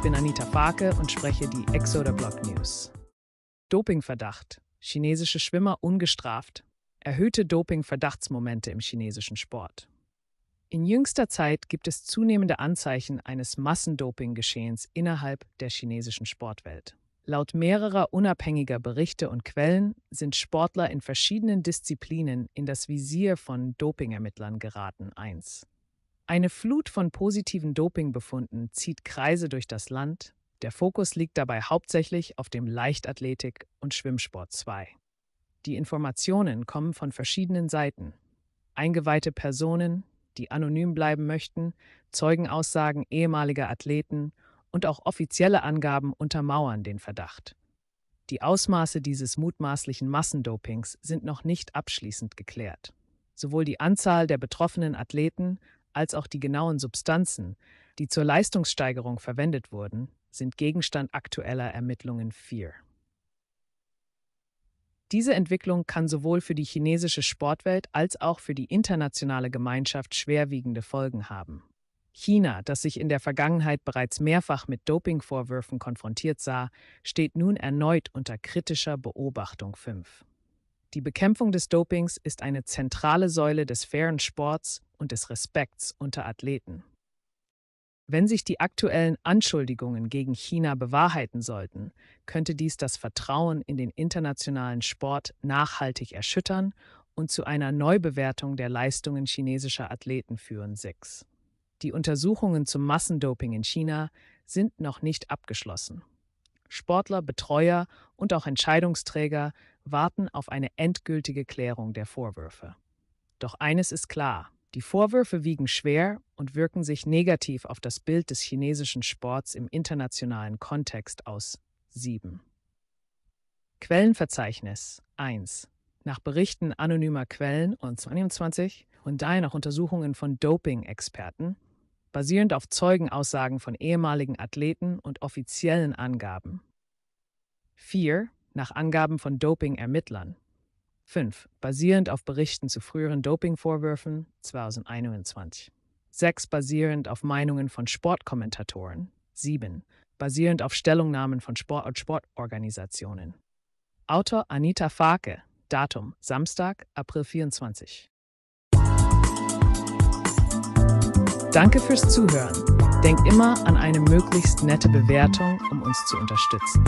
Ich bin Anita Farke und spreche die Exoder Block News. Dopingverdacht. Chinesische Schwimmer ungestraft. Erhöhte Dopingverdachtsmomente im chinesischen Sport. In jüngster Zeit gibt es zunehmende Anzeichen eines Massendopinggeschehens innerhalb der chinesischen Sportwelt. Laut mehrerer unabhängiger Berichte und Quellen sind Sportler in verschiedenen Disziplinen in das Visier von Dopingermittlern geraten. 1. Eine Flut von positiven Dopingbefunden zieht Kreise durch das Land. Der Fokus liegt dabei hauptsächlich auf dem Leichtathletik und Schwimmsport 2. Die Informationen kommen von verschiedenen Seiten. Eingeweihte Personen, die anonym bleiben möchten, Zeugenaussagen ehemaliger Athleten und auch offizielle Angaben untermauern den Verdacht. Die Ausmaße dieses mutmaßlichen Massendopings sind noch nicht abschließend geklärt. Sowohl die Anzahl der betroffenen Athleten als auch die genauen Substanzen, die zur Leistungssteigerung verwendet wurden, sind Gegenstand aktueller Ermittlungen 4. Diese Entwicklung kann sowohl für die chinesische Sportwelt als auch für die internationale Gemeinschaft schwerwiegende Folgen haben. China, das sich in der Vergangenheit bereits mehrfach mit Dopingvorwürfen konfrontiert sah, steht nun erneut unter kritischer Beobachtung 5. Die Bekämpfung des Dopings ist eine zentrale Säule des fairen Sports und des Respekts unter Athleten. Wenn sich die aktuellen Anschuldigungen gegen China bewahrheiten sollten, könnte dies das Vertrauen in den internationalen Sport nachhaltig erschüttern und zu einer Neubewertung der Leistungen chinesischer Athleten führen. 6. Die Untersuchungen zum Massendoping in China sind noch nicht abgeschlossen. Sportler, Betreuer und auch Entscheidungsträger warten auf eine endgültige Klärung der Vorwürfe. Doch eines ist klar, die Vorwürfe wiegen schwer und wirken sich negativ auf das Bild des chinesischen Sports im internationalen Kontext aus. 7. Quellenverzeichnis 1. Nach Berichten anonymer Quellen und 22 und daher nach Untersuchungen von Doping-Experten, basierend auf Zeugenaussagen von ehemaligen Athleten und offiziellen Angaben. 4 nach Angaben von Doping-Ermittlern. 5. Basierend auf Berichten zu früheren Doping-Vorwürfen 2021. 6. Basierend auf Meinungen von Sportkommentatoren. 7. Basierend auf Stellungnahmen von Sport- und Sportorganisationen. Autor Anita Farke. Datum Samstag, April 24. Danke fürs Zuhören. Denk immer an eine möglichst nette Bewertung, um uns zu unterstützen.